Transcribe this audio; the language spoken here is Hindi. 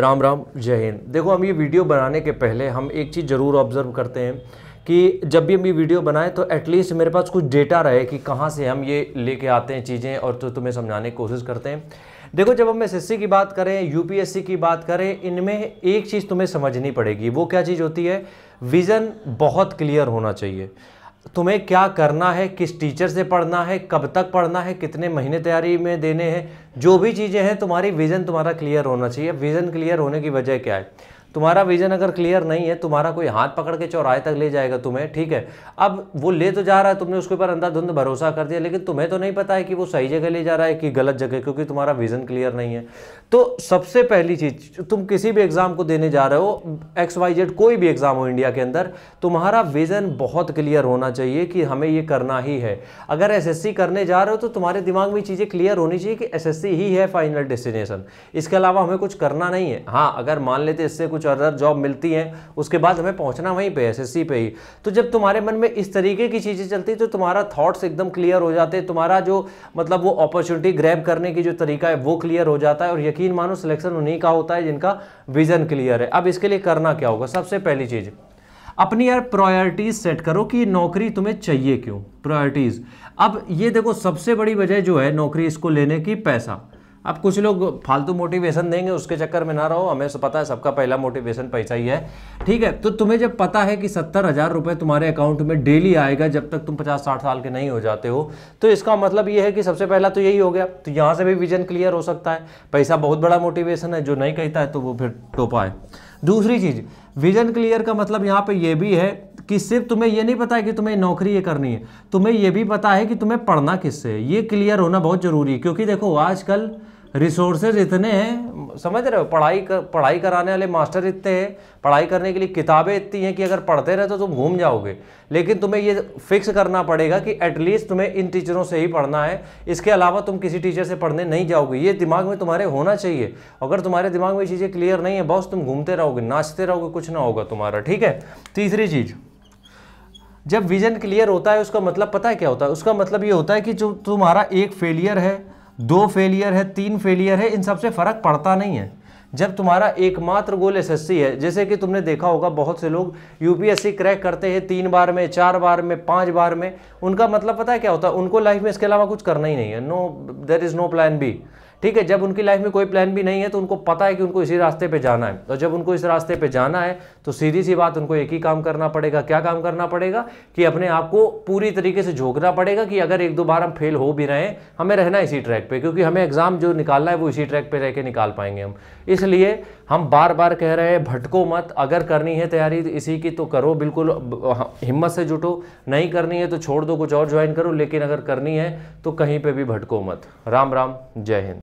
राम राम जय हिंद देखो हम ये वीडियो बनाने के पहले हम एक चीज़ ज़रूर ऑब्जर्व करते हैं कि जब भी हम ये वीडियो बनाएं तो एटलीस्ट मेरे पास कुछ डेटा रहे कि कहाँ से हम ये लेके आते हैं चीज़ें और तो तुम्हें समझाने की कोशिश करते हैं देखो जब हम एस की बात करें यूपीएससी की बात करें इनमें एक चीज़ तुम्हें समझनी पड़ेगी वो क्या चीज़ होती है विज़न बहुत क्लियर होना चाहिए तुम्हें क्या करना है किस टीचर से पढ़ना है कब तक पढ़ना है कितने महीने तैयारी में देने हैं जो भी चीज़ें हैं तुम्हारी विज़न तुम्हारा क्लियर होना चाहिए विज़न क्लियर होने की वजह क्या है तुम्हारा विजन अगर क्लियर नहीं है तुम्हारा कोई हाथ पकड़ के चौराहे तक ले जाएगा तुम्हें ठीक है अब वो ले तो जा रहा है तुमने उसके ऊपर अंधाधुंध भरोसा कर दिया लेकिन तुम्हें तो नहीं पता है कि वो सही जगह ले जा रहा है कि गलत जगह क्योंकि तुम्हारा विजन क्लियर नहीं है तो सबसे पहली चीज तुम किसी भी एग्जाम को देने जा रहे हो एक्स वाई जेड कोई भी एग्जाम हो इंडिया के अंदर तुम्हारा विजन बहुत क्लियर होना चाहिए कि हमें ये करना ही है अगर सी करने जा रहे हो तो तुम्हारे दिमाग में चीज़ें क्लियर होनी चाहिए कि सी ही है फाइनल डेस्टिनेशन इसके अलावा हमें कुछ करना नहीं है हाँ अगर मान लेते इससे कुछ चार हज़ार जॉब मिलती है उसके बाद हमें पहुंचना वहीं पे एसएससी पे ही तो जब तुम्हारे मन में इस तरीके की चीज़ें चलती तो तुम्हारा थाट्स एकदम क्लियर हो जाते तुम्हारा जो मतलब वो अपॉर्चुनिटी ग्रैब करने की जो तरीका है वो क्लियर हो जाता है और यकीन मानो सिलेक्शन उन्हीं का होता है जिनका विजन क्लियर है अब इसके लिए करना क्या होगा सबसे पहली चीज़ अपनी यार प्रायोरिटीज सेट करो कि नौकरी तुम्हें चाहिए क्यों प्रायोरिटीज अब ये देखो सबसे बड़ी वजह जो है नौकरी इसको लेने की पैसा अब कुछ लोग फालतू मोटिवेशन देंगे उसके चक्कर में ना रहो हमें पता है सबका पहला मोटिवेशन पैसा ही है ठीक है तो तुम्हें जब पता है कि सत्तर हज़ार रुपये तुम्हारे अकाउंट में डेली आएगा जब तक तुम पचास साठ साल के नहीं हो जाते हो तो इसका मतलब ये है कि सबसे पहला तो यही हो गया तो यहाँ से भी विजन क्लियर हो सकता है पैसा बहुत बड़ा मोटिवेशन है जो नहीं कहता है तो वो फिर टोपा है दूसरी चीज़ विजन क्लियर का मतलब यहाँ पर यह भी है कि सिर्फ तुम्हें ये नहीं पता है कि तुम्हें नौकरी ये करनी है तुम्हें यह भी पता है कि तुम्हें पढ़ना किससे ये क्लियर होना बहुत ज़रूरी है क्योंकि देखो आजकल रिसोर्सेज इतने हैं समझ रहे हो पढ़ाई कर, पढ़ाई कराने वाले मास्टर इतने हैं पढ़ाई करने के लिए किताबें इतनी हैं कि अगर पढ़ते रहे तो तुम घूम जाओगे लेकिन तुम्हें ये फिक्स करना पड़ेगा कि एटलीस्ट तुम्हें इन टीचरों से ही पढ़ना है इसके अलावा तुम किसी टीचर से पढ़ने नहीं जाओगे ये दिमाग में तुम्हारे होना चाहिए अगर तुम्हारे दिमाग में चीज़ें क्लियर नहीं है बॉस तुम घूमते रहोगे नाचते रहोगे कुछ ना होगा तुम्हारा ठीक है तीसरी चीज़ जब विजन क्लियर होता है उसका मतलब पता है क्या होता है उसका मतलब ये होता है कि जो तुम्हारा एक फेलियर है दो फेलियर है तीन फेलियर है इन सबसे फ़र्क पड़ता नहीं है जब तुम्हारा एकमात्र गोल एसएससी है जैसे कि तुमने देखा होगा बहुत से लोग यूपीएससी क्रैक करते हैं तीन बार में चार बार में पांच बार में उनका मतलब पता है क्या होता है उनको लाइफ में इसके अलावा कुछ करना ही नहीं है no there is no plan B ठीक है जब उनकी लाइफ में कोई प्लान भी नहीं है तो उनको पता है कि उनको इसी रास्ते पे जाना है और तो जब उनको इस रास्ते पे जाना है तो सीधी सी बात उनको एक ही काम करना पड़ेगा क्या काम करना पड़ेगा कि अपने आप को पूरी तरीके से झोंकना पड़ेगा कि अगर एक दो बार हम फेल हो भी रहे हैं हमें रहना इसी ट्रैक पर क्योंकि हमें एग्ज़ाम जो निकालना है वो इसी ट्रैक पर रह के निकाल पाएंगे हम इसलिए हम बार बार कह रहे हैं भटको मत अगर करनी है तैयारी इसी की तो करो बिल्कुल हाँ, हिम्मत से जुटो नहीं करनी है तो छोड़ दो कुछ और ज्वाइन करो लेकिन अगर करनी है तो कहीं पे भी भटको मत राम राम जय हिंद